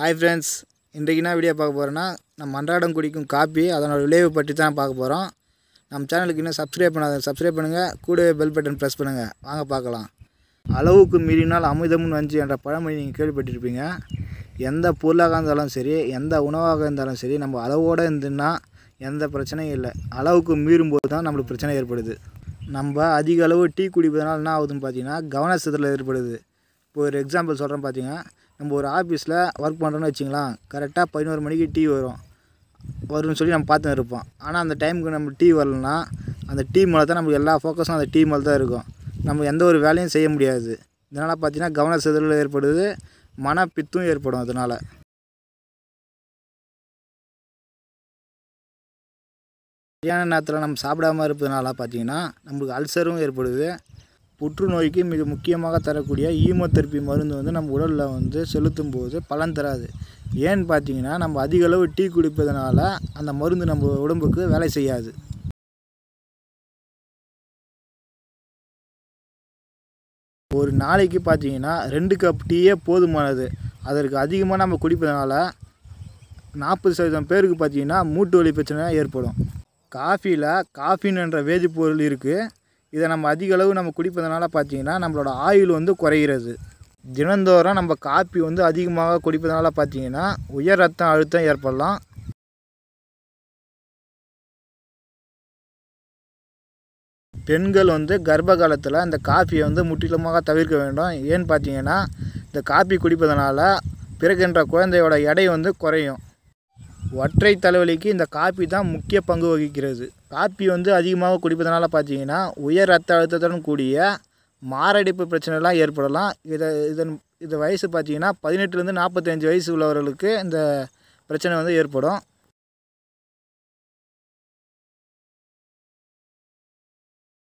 hi friends இன்றைக்கு என்ன video பார்க்க போகிறோன்னா நம்ம அன்றாடம் குடிக்கும் காப்பி அதனோட விளைவு பற்றி தான் பார்க்க போகிறோம் நம்ம சேனலுக்கு இன்னும் சப்ஸ்கிரைப் பண்ணாத சப்ஸ்கிரைப் பண்ணுங்கள் கூடவே பெல் பட்டன் ப்ரெஸ் பண்ணுங்கள் வாங்க பார்க்கலாம் அளவுக்கு மீறினால் அமிர்தமும் வஞ்சு என்ற பழமொழி நீங்கள் கேள்விப்பட்டிருப்பீங்க எந்த பொருளாக இருந்தாலும் சரி எந்த உணவாக இருந்தாலும் சரி நம்ம அளவோடு இருந்துன்னா எந்த பிரச்சனையும் இல்லை அளவுக்கு மீறும்போது தான் நம்மளுக்கு பிரச்சனை ஏற்படுது நம்ம அதிக அளவு டீ குடிப்பதனால் என்ன ஆகுதுன்னு பார்த்தீங்கன்னா கவன சிதறல் ஏற்படுது இப்போ ஒரு எக்ஸாம்பிள் சொல்கிறேன் பார்த்தீங்கன்னா நம்ம ஒரு ஆஃபீஸில் ஒர்க் பண்ணுறோன்னு வச்சுங்களேன் கரெக்டாக பதினோரு மணிக்கு டீ வரும் வரும்னு சொல்லி நம்ம பார்த்துன்னு இருப்போம் ஆனால் அந்த டைமுக்கு நம்ம டீ வரலன்னா அந்த டீ மேலே தான் நம்மளுக்கு எல்லா ஃபோக்கஸும் அந்த டீ மேலே தான் இருக்கும் நம்ம எந்த ஒரு வேலையும் செய்ய முடியாது இதனால் பார்த்திங்கன்னா கவன சிதறல் ஏற்படுது மனப்பித்தும் ஏற்படும் அதனால் சரியான நேரத்தில் நம்ம சாப்பிடாமல் இருப்பதுனால பார்த்திங்கன்னா நம்மளுக்கு அல்சரும் ஏற்படுது புற்றுநோய்க்கு மிக முக்கியமாக தரக்கூடிய ஈமோதெரப்பி மருந்து வந்து நம்ம உடலில் வந்து செலுத்தும் போது பலன் தராது ஏன்னு பார்த்தீங்கன்னா நம்ம அதிக அளவு டீ குடிப்பதனால அந்த மருந்து நம்ம உடம்புக்கு வேலை செய்யாது ஒரு நாளைக்கு பார்த்தீங்கன்னா ரெண்டு கப் டீயே போதுமானது அதற்கு அதிகமாக நம்ம குடிப்பதனால நாற்பது சதவீதம் பேருக்கு பார்த்தீங்கன்னா மூட்டு வலி பிரச்சனை ஏற்படும் காஃபியில் காஃபின் என்ற வேதிப்பொருள் இருக்குது இதை நம்ம அதிக அளவு நம்ம குடிப்பதனால பார்த்திங்கன்னா நம்மளோட ஆயுள் வந்து குறைகிறது தினந்தோறும் நம்ம காப்பி வந்து அதிகமாக குடிப்பதனால பார்த்திங்கன்னா உயர் ரத்த அழுத்தம் ஏற்படலாம் பெண்கள் வந்து கர்ப்ப காலத்தில் அந்த காஃபியை வந்து முற்றிலுமாக தவிர்க்க வேண்டும் ஏன்னு பார்த்தீங்கன்னா இந்த காஃபி குடிப்பதனால பிறக்கின்ற குழந்தையோட எடை வந்து குறையும் ஒற்றை தலைவலிக்கு இந்த காப்பி தான் முக்கிய பங்கு வகிக்கிறது காப்பி வந்து அதிகமாக குடிப்பதனால பார்த்தீங்கன்னா உயர் ரத்த அழுத்தத்துடன் கூடிய மாரடைப்பு பிரச்சனைலாம் ஏற்படலாம் இதை இதன் இது வயசு பார்த்தீங்கன்னா பதினெட்டுலேருந்து நாற்பத்தஞ்சு வயசு உள்ளவர்களுக்கு இந்த பிரச்சனை வந்து ஏற்படும்